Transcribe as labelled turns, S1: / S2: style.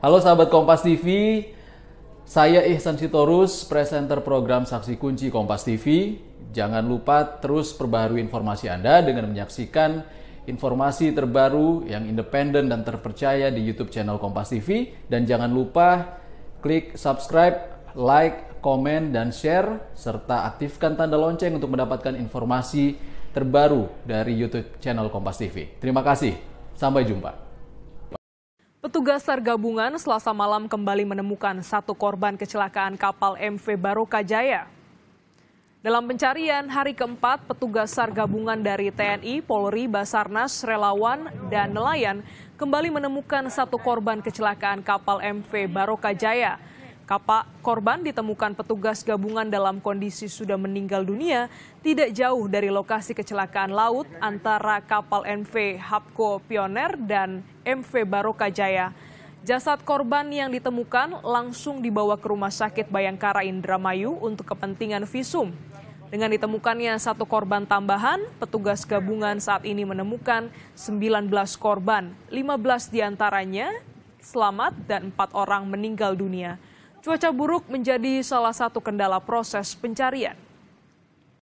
S1: Halo sahabat Kompas TV, saya Ihsan Sitorus, presenter program Saksi Kunci Kompas TV. Jangan lupa terus perbaharui informasi Anda dengan menyaksikan informasi terbaru yang independen dan terpercaya di YouTube channel Kompas TV. Dan jangan lupa klik subscribe, like, komen, dan share, serta aktifkan tanda lonceng untuk mendapatkan informasi terbaru dari YouTube channel Kompas TV. Terima kasih, sampai jumpa.
S2: Petugas SAR gabungan selasa malam kembali menemukan satu korban kecelakaan kapal MV Baroka Jaya. Dalam pencarian hari keempat, petugas SAR gabungan dari TNI, Polri, Basarnas, relawan, dan nelayan kembali menemukan satu korban kecelakaan kapal MV Baroka Jaya. Kapak korban ditemukan petugas gabungan dalam kondisi sudah meninggal dunia tidak jauh dari lokasi kecelakaan laut antara kapal MV Hapko Pioner dan MV Baroka Jaya. Jasad korban yang ditemukan langsung dibawa ke Rumah Sakit Bayangkara Indramayu untuk kepentingan visum. Dengan ditemukannya satu korban tambahan, petugas gabungan saat ini menemukan 19 korban, 15 diantaranya selamat dan empat orang meninggal dunia. Cuaca buruk menjadi salah satu kendala proses pencarian.